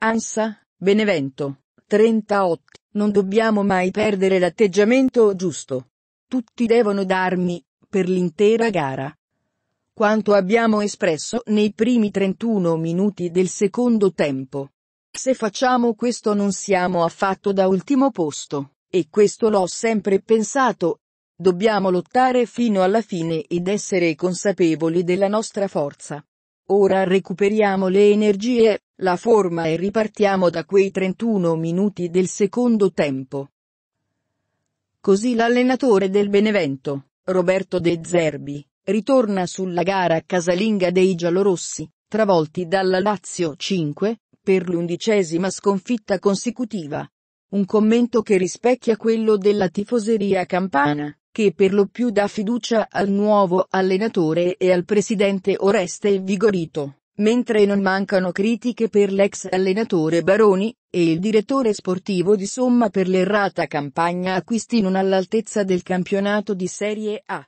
Ansa, Benevento, 38. Non dobbiamo mai perdere l'atteggiamento giusto. Tutti devono darmi, per l'intera gara. Quanto abbiamo espresso nei primi 31 minuti del secondo tempo. Se facciamo questo non siamo affatto da ultimo posto, e questo l'ho sempre pensato. Dobbiamo lottare fino alla fine ed essere consapevoli della nostra forza. Ora recuperiamo le energie, la forma e ripartiamo da quei 31 minuti del secondo tempo. Così l'allenatore del Benevento, Roberto De Zerbi, ritorna sulla gara casalinga dei giallorossi, travolti dalla Lazio 5, per l'undicesima sconfitta consecutiva. Un commento che rispecchia quello della tifoseria campana, che per lo più dà fiducia al nuovo allenatore e al presidente Oreste Vigorito mentre non mancano critiche per l'ex allenatore Baroni, e il direttore sportivo di Somma per l'errata campagna acquisti non all'altezza del campionato di Serie A.